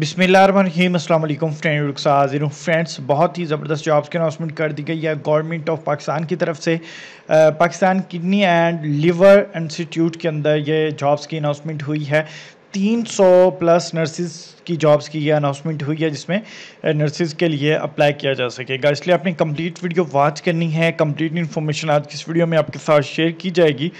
बिसमीम हाजिर हूँ फ्रेंड्स बहुत ही ज़बरदस्त जॉब्स की अनाउंसमेंट कर दी गई है गवर्नमेंट ऑफ पाकिस्तान की तरफ से Pakistan kidney and liver institute के अंदर ये जॉब्स की अनाउंसमेंट हुई है 300 प्लस नर्सिस की जॉब्स की यह अनाउंसमेंट हुई है जिसमें नर्सिस के लिए अप्लाई किया जा सकेगा इसलिए आपने कम्प्लीट वीडियो वॉच करनी है कम्प्लीट इन्फॉर्मेशन आज किस वीडियो में आपके साथ शेयर की जाएगी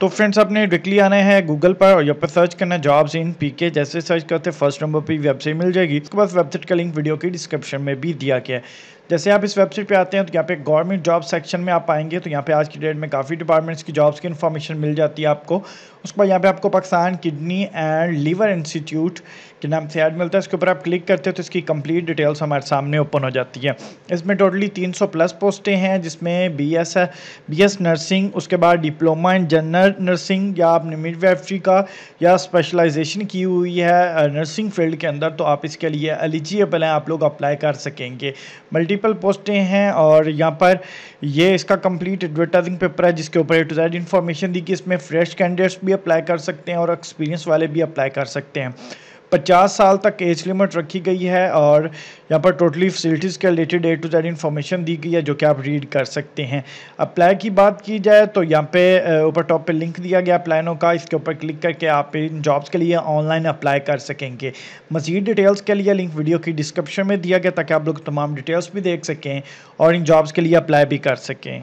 तो फ्रेंड्स आपने डिकली आने हैं गूगल पर और यहाँ पर सर्च करना जॉब्स इन पीके जैसे सर्च करते फर्स्ट नंबर पर वेबसाइट मिल जाएगी उसके बाद वेबसाइट का लिंक वीडियो के डिस्क्रिप्शन में भी दिया गया है जैसे आप इस वेबसाइट पे आते हैं तो यहाँ पे गवर्नमेंट जॉब सेक्शन में आप आएंगे तो यहाँ पे आज की डेट में काफ़ी डिपार्टमेंट्स की जॉब्स की इन्फॉर्मेशन मिल जाती है आपको उसके बाद यहाँ पे आपको Pakistan kidney and liver institute के नाम से ऐड मिलता है इसके ऊपर आप क्लिक करते हो तो इसकी कंप्लीट डिटेल्स हमारे सामने ओपन हो जाती है इसमें टोटली तीन प्लस पोस्टें हैं जिसमें B S B S nursing उसके बाद डिप्लोमा इन जनरल नर्सिंग या आपने मिड वेफ्ट्री का या स्पेशलाइजेशन की हुई है नर्सिंग uh, फील्ड के अंदर तो आप इसके लिए एलिजिबल हैं आप लोग अप्लाई कर सकेंगे मल्टी मल्टीपल पोस्टें हैं और यहाँ पर ये इसका कंप्लीट एडवर्टाइजिंग पेपर है जिसके ऊपर ए टू इन्फॉर्मेशन दी कि इसमें फ्रेश कैंडिडेट्स भी अप्लाई कर सकते हैं और एक्सपीरियंस वाले भी अप्लाई कर सकते हैं पचास साल तक एज लिमिट रखी गई है और यहाँ पर टोटली फैसिलिटीज़ के related A to Z information दी गई है जो कि आप रीड कर सकते हैं अप्लाई की बात की जाए तो यहाँ पे ऊपर टॉप पे लिंक दिया गया प्लानों का इसके ऊपर क्लिक करके आप इन जॉब्स के लिए ऑनलाइन अप्लाई कर सकेंगे मज़ीद डिटेल्स के लिए लिंक वीडियो की डिस्क्रिप्शन में दिया गया ताकि आप लोग तमाम डिटेल्स भी देख सकें और इन जॉब्स के लिए अप्लाई भी कर सकें